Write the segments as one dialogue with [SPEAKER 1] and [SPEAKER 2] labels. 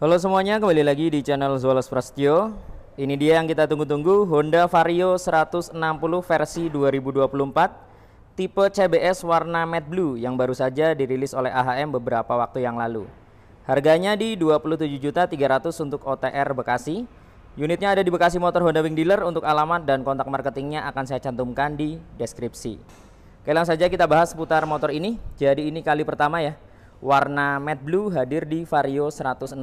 [SPEAKER 1] Halo semuanya, kembali lagi di channel Zolas Prastio. Ini dia yang kita tunggu-tunggu, Honda Vario 160 versi 2024, tipe CBS warna matte blue yang baru saja dirilis oleh AHM beberapa waktu yang lalu. Harganya di 27.300 untuk OTR Bekasi. Unitnya ada di Bekasi Motor Honda Wing Dealer untuk alamat dan kontak marketingnya akan saya cantumkan di deskripsi. Oke langsung saja kita bahas seputar motor ini. Jadi ini kali pertama ya Warna matte blue hadir di Vario 160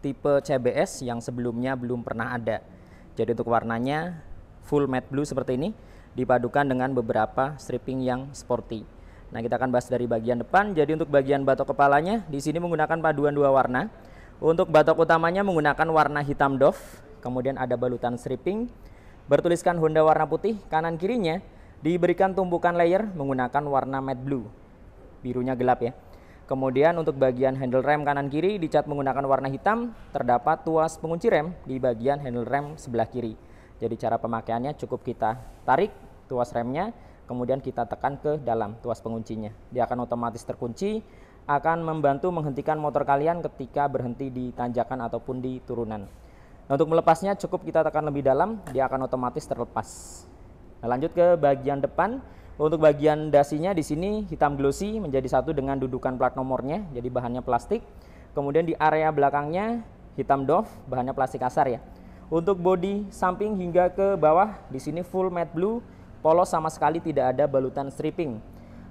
[SPEAKER 1] tipe CBS yang sebelumnya belum pernah ada. Jadi untuk warnanya full matte blue seperti ini dipadukan dengan beberapa stripping yang sporty. Nah, kita akan bahas dari bagian depan. Jadi untuk bagian batok kepalanya di sini menggunakan paduan dua warna. Untuk batok utamanya menggunakan warna hitam doff, kemudian ada balutan stripping bertuliskan Honda warna putih, kanan kirinya diberikan tumpukan layer menggunakan warna matte blue. Birunya gelap ya. Kemudian untuk bagian handle rem kanan kiri dicat menggunakan warna hitam, terdapat tuas pengunci rem di bagian handle rem sebelah kiri. Jadi cara pemakaiannya cukup kita tarik tuas remnya, kemudian kita tekan ke dalam tuas penguncinya. Dia akan otomatis terkunci, akan membantu menghentikan motor kalian ketika berhenti di tanjakan ataupun di turunan. Nah, untuk melepasnya cukup kita tekan lebih dalam, dia akan otomatis terlepas. Nah, lanjut ke bagian depan. Untuk bagian dasinya di sini hitam glossy menjadi satu dengan dudukan plat nomornya, jadi bahannya plastik. Kemudian di area belakangnya hitam doff, bahannya plastik kasar ya. Untuk body samping hingga ke bawah di sini full matte blue, polos sama sekali tidak ada balutan stripping.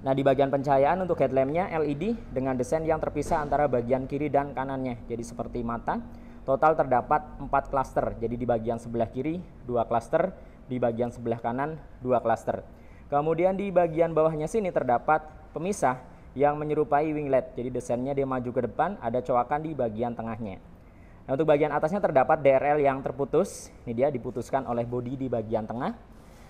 [SPEAKER 1] Nah di bagian pencahayaan untuk headlampnya LED dengan desain yang terpisah antara bagian kiri dan kanannya, jadi seperti mata. Total terdapat 4 klaster, jadi di bagian sebelah kiri dua klaster, di bagian sebelah kanan dua klaster. Kemudian di bagian bawahnya sini terdapat pemisah yang menyerupai winglet. Jadi desainnya dia maju ke depan, ada coakan di bagian tengahnya. Nah, untuk bagian atasnya terdapat DRL yang terputus. Ini dia diputuskan oleh bodi di bagian tengah.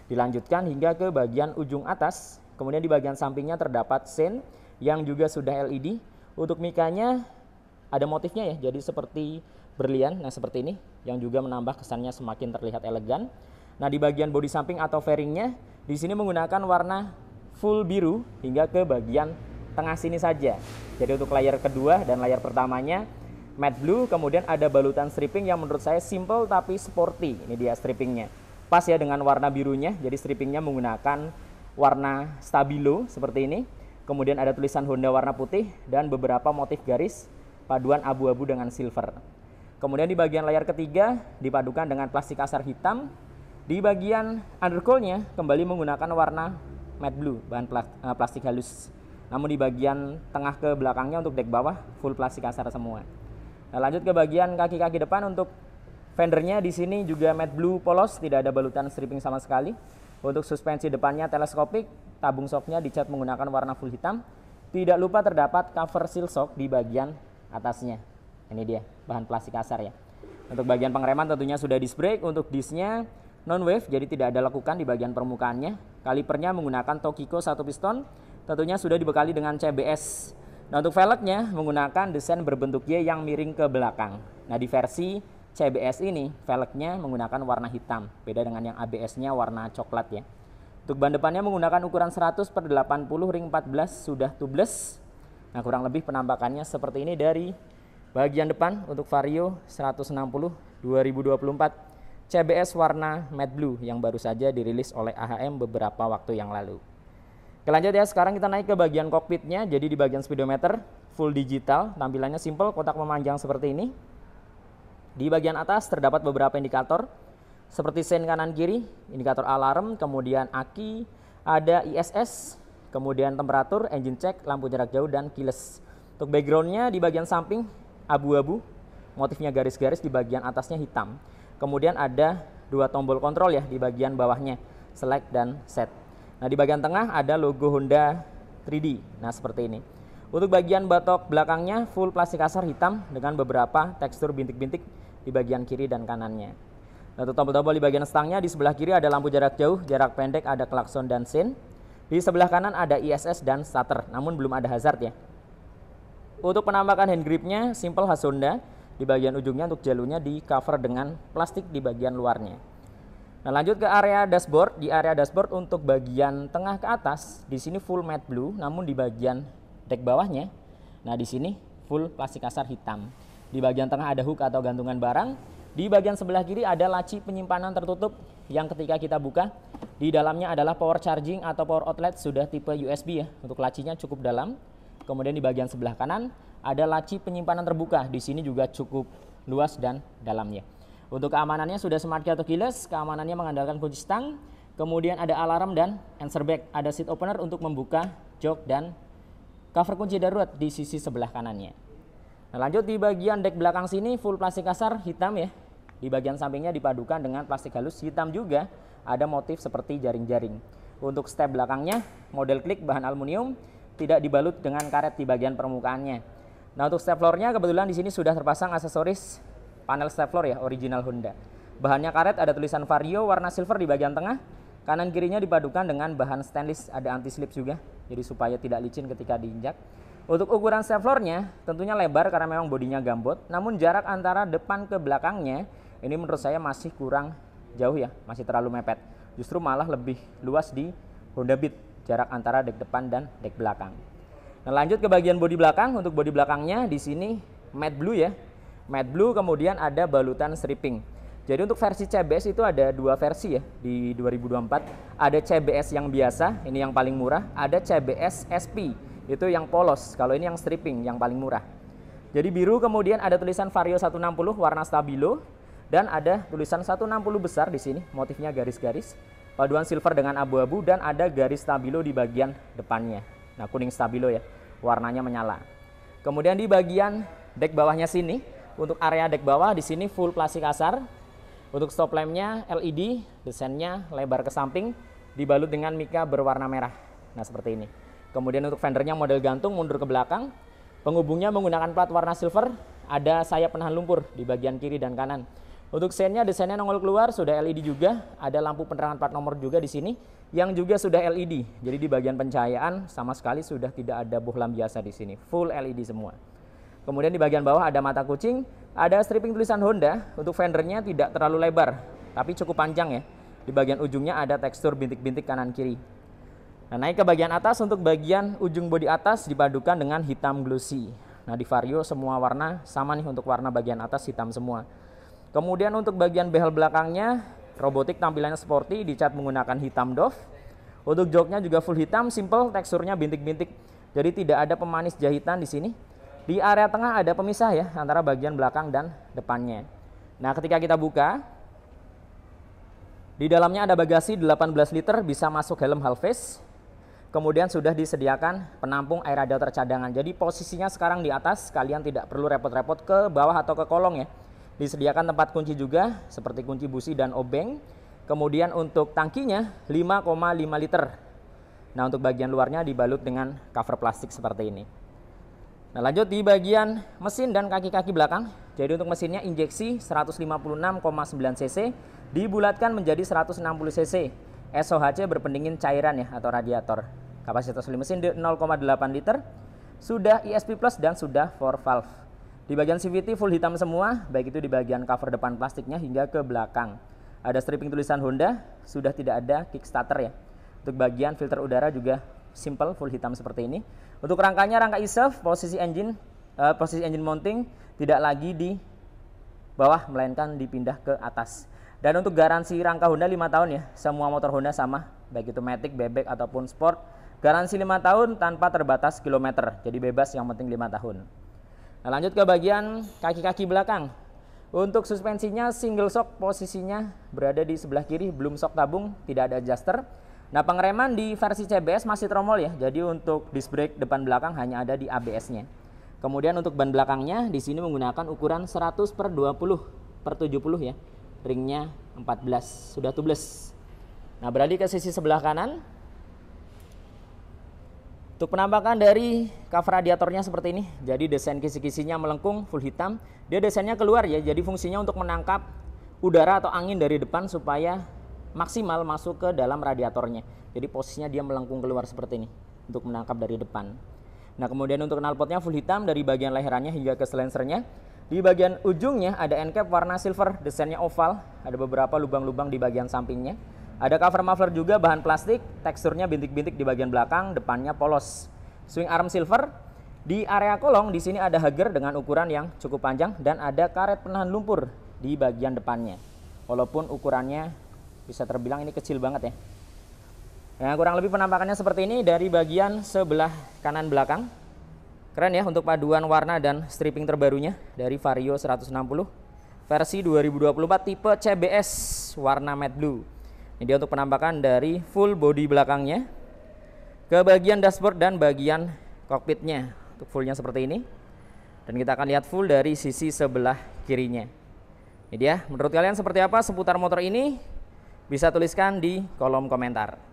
[SPEAKER 1] Dilanjutkan hingga ke bagian ujung atas. Kemudian di bagian sampingnya terdapat sen yang juga sudah LED. Untuk mikanya ada motifnya ya, jadi seperti berlian. Nah, seperti ini yang juga menambah kesannya semakin terlihat elegan. Nah, di bagian bodi samping atau fairingnya di sini menggunakan warna full biru hingga ke bagian tengah sini saja. Jadi untuk layar kedua dan layar pertamanya matte blue, kemudian ada balutan stripping yang menurut saya simple tapi sporty. Ini dia strippingnya. Pas ya dengan warna birunya, jadi strippingnya menggunakan warna stabilo seperti ini. Kemudian ada tulisan Honda warna putih dan beberapa motif garis paduan abu-abu dengan silver. Kemudian di bagian layar ketiga dipadukan dengan plastik kasar hitam di bagian undercoilnya kembali menggunakan warna matte blue bahan eh, plastik halus. Namun di bagian tengah ke belakangnya untuk dek bawah full plastik kasar semua. Nah, lanjut ke bagian kaki-kaki depan untuk fendernya di sini juga matte blue polos, tidak ada balutan stripping sama sekali. Untuk suspensi depannya teleskopik, tabung soknya dicat menggunakan warna full hitam. Tidak lupa terdapat cover seal sok di bagian atasnya. Ini dia, bahan plastik kasar ya. Untuk bagian pengereman tentunya sudah disc brake, untuk disknya non-wave jadi tidak ada lakukan di bagian permukaannya. Kalipernya menggunakan Tokiko satu piston, tentunya sudah dibekali dengan CBS. Nah untuk velgnya menggunakan desain berbentuk Y yang miring ke belakang. Nah di versi CBS ini velgnya menggunakan warna hitam, beda dengan yang ABS-nya warna coklat ya. Untuk ban depannya menggunakan ukuran 100 per 80 ring 14 sudah tubeless. Nah kurang lebih penampakannya seperti ini dari bagian depan untuk Vario 160 2024. CBS warna matte blue yang baru saja dirilis oleh AHM beberapa waktu yang lalu. Kelanjut ya, sekarang kita naik ke bagian kokpitnya. Jadi di bagian speedometer full digital, tampilannya simple, kotak memanjang seperti ini. Di bagian atas terdapat beberapa indikator seperti sen kanan kiri, indikator alarm, kemudian aki, ada ISS, kemudian temperatur, engine check, lampu jarak jauh dan keyless. Untuk backgroundnya di bagian samping abu-abu, motifnya garis-garis di bagian atasnya hitam. Kemudian ada dua tombol kontrol ya di bagian bawahnya, select dan set. Nah, di bagian tengah ada logo Honda 3D. Nah, seperti ini. Untuk bagian batok belakangnya full plastik kasar hitam dengan beberapa tekstur bintik-bintik di bagian kiri dan kanannya. Nah, untuk tombol-tombol di bagian setangnya di sebelah kiri ada lampu jarak jauh, jarak pendek, ada klakson dan sin. Di sebelah kanan ada ISS dan starter, namun belum ada hazard ya. Untuk penambahan hand gripnya simple khas Honda, di bagian ujungnya untuk jalurnya di cover dengan plastik di bagian luarnya. Nah, lanjut ke area dashboard. Di area dashboard untuk bagian tengah ke atas, di sini full matte blue, namun di bagian deck bawahnya, nah di sini full plastik kasar hitam. Di bagian tengah ada hook atau gantungan barang. Di bagian sebelah kiri ada laci penyimpanan tertutup yang ketika kita buka, di dalamnya adalah power charging atau power outlet sudah tipe USB ya. Untuk lacinya cukup dalam. Kemudian di bagian sebelah kanan ada laci penyimpanan terbuka, di sini juga cukup luas dan dalamnya. Untuk keamanannya sudah smart key atau keyless, keamanannya mengandalkan kunci stang, kemudian ada alarm dan answer back, ada seat opener untuk membuka jok dan cover kunci darurat di sisi sebelah kanannya. Nah, lanjut di bagian deck belakang sini full plastik kasar hitam ya. Di bagian sampingnya dipadukan dengan plastik halus hitam juga. Ada motif seperti jaring-jaring. Untuk step belakangnya model klik bahan aluminium tidak dibalut dengan karet di bagian permukaannya. Nah untuk nya kebetulan di sini sudah terpasang aksesoris panel floor ya original Honda. Bahannya karet ada tulisan Vario warna silver di bagian tengah. Kanan kirinya dipadukan dengan bahan stainless ada anti slip juga. Jadi supaya tidak licin ketika diinjak. Untuk ukuran nya tentunya lebar karena memang bodinya gambot. Namun jarak antara depan ke belakangnya ini menurut saya masih kurang jauh ya, masih terlalu mepet. Justru malah lebih luas di Honda Beat jarak antara dek depan dan dek belakang. Nah, lanjut ke bagian bodi belakang. Untuk bodi belakangnya di sini matte blue ya. Matte blue kemudian ada balutan stripping. Jadi untuk versi CBS itu ada dua versi ya di 2024. Ada CBS yang biasa, ini yang paling murah. Ada CBS SP, itu yang polos. Kalau ini yang stripping, yang paling murah. Jadi biru kemudian ada tulisan Vario 160 warna stabilo dan ada tulisan 160 besar di sini, motifnya garis-garis. Paduan silver dengan abu-abu dan ada garis stabilo di bagian depannya. Nah, kuning stabilo ya. Warnanya menyala. Kemudian di bagian dek bawahnya sini, untuk area dek bawah di sini full plastik kasar. Untuk stop lampnya LED, desainnya lebar ke samping, dibalut dengan mika berwarna merah. Nah, seperti ini. Kemudian untuk fendernya model gantung mundur ke belakang. Penghubungnya menggunakan plat warna silver, ada sayap penahan lumpur di bagian kiri dan kanan. Untuk sennya desainnya nongol keluar sudah LED juga, ada lampu penerangan plat nomor juga di sini yang juga sudah LED. Jadi di bagian pencahayaan sama sekali sudah tidak ada bohlam biasa di sini, full LED semua. Kemudian di bagian bawah ada mata kucing, ada stripping tulisan Honda. Untuk fendernya tidak terlalu lebar, tapi cukup panjang ya. Di bagian ujungnya ada tekstur bintik-bintik kanan kiri. Nah, naik ke bagian atas untuk bagian ujung bodi atas dipadukan dengan hitam glossy. Nah, di Vario semua warna sama nih untuk warna bagian atas hitam semua. Kemudian untuk bagian behel belakangnya, robotik tampilannya sporty, dicat menggunakan hitam doff. Untuk joknya juga full hitam, simple, teksturnya bintik-bintik. Jadi tidak ada pemanis jahitan di sini. Di area tengah ada pemisah ya, antara bagian belakang dan depannya. Nah, ketika kita buka, di dalamnya ada bagasi 18 liter, bisa masuk helm half face. Kemudian sudah disediakan penampung air radiator cadangan. Jadi posisinya sekarang di atas, kalian tidak perlu repot-repot ke bawah atau ke kolong ya. Disediakan tempat kunci juga seperti kunci busi dan obeng. Kemudian untuk tangkinya 5,5 liter. Nah, untuk bagian luarnya dibalut dengan cover plastik seperti ini. Nah, lanjut di bagian mesin dan kaki-kaki belakang. Jadi untuk mesinnya injeksi 156,9 cc dibulatkan menjadi 160 cc. SOHC berpendingin cairan ya atau radiator. Kapasitas mesin 0,8 liter. Sudah ISP plus dan sudah 4 valve. Di bagian CVT full hitam semua, baik itu di bagian cover depan plastiknya hingga ke belakang. Ada stripping tulisan Honda, sudah tidak ada kickstarter ya. Untuk bagian filter udara juga simple full hitam seperti ini. Untuk rangkanya rangka e self posisi engine, uh, posisi engine mounting tidak lagi di bawah melainkan dipindah ke atas. Dan untuk garansi rangka Honda 5 tahun ya, semua motor Honda sama, baik itu Matic, Bebek ataupun Sport. Garansi 5 tahun tanpa terbatas kilometer, jadi bebas yang penting 5 tahun. Nah, lanjut ke bagian kaki-kaki belakang. Untuk suspensinya single shock posisinya berada di sebelah kiri, belum shock tabung, tidak ada adjuster. Nah, pengereman di versi CBS masih tromol ya. Jadi untuk disc brake depan belakang hanya ada di ABS-nya. Kemudian untuk ban belakangnya di sini menggunakan ukuran 100 per 20 per 70 ya. Ringnya 14, sudah tubeless. Nah, beralih ke sisi sebelah kanan. Untuk penampakan dari cover radiatornya seperti ini. Jadi desain kisi-kisinya melengkung, full hitam. Dia desainnya keluar ya, jadi fungsinya untuk menangkap udara atau angin dari depan supaya maksimal masuk ke dalam radiatornya. Jadi posisinya dia melengkung keluar seperti ini untuk menangkap dari depan. Nah kemudian untuk knalpotnya full hitam dari bagian leherannya hingga ke silencernya. Di bagian ujungnya ada end cap warna silver, desainnya oval. Ada beberapa lubang-lubang di bagian sampingnya. Ada cover muffler juga bahan plastik, teksturnya bintik-bintik di bagian belakang, depannya polos. Swing arm silver, di area kolong di sini ada hager dengan ukuran yang cukup panjang dan ada karet penahan lumpur di bagian depannya. Walaupun ukurannya bisa terbilang ini kecil banget ya. Nah, kurang lebih penampakannya seperti ini dari bagian sebelah kanan belakang. Keren ya untuk paduan warna dan stripping terbarunya dari Vario 160 versi 2024 tipe CBS warna matte blue. Ini dia untuk penampakan dari full body belakangnya ke bagian dashboard dan bagian kokpitnya. Untuk fullnya seperti ini. Dan kita akan lihat full dari sisi sebelah kirinya. Ini dia, menurut kalian seperti apa seputar motor ini? Bisa tuliskan di kolom komentar.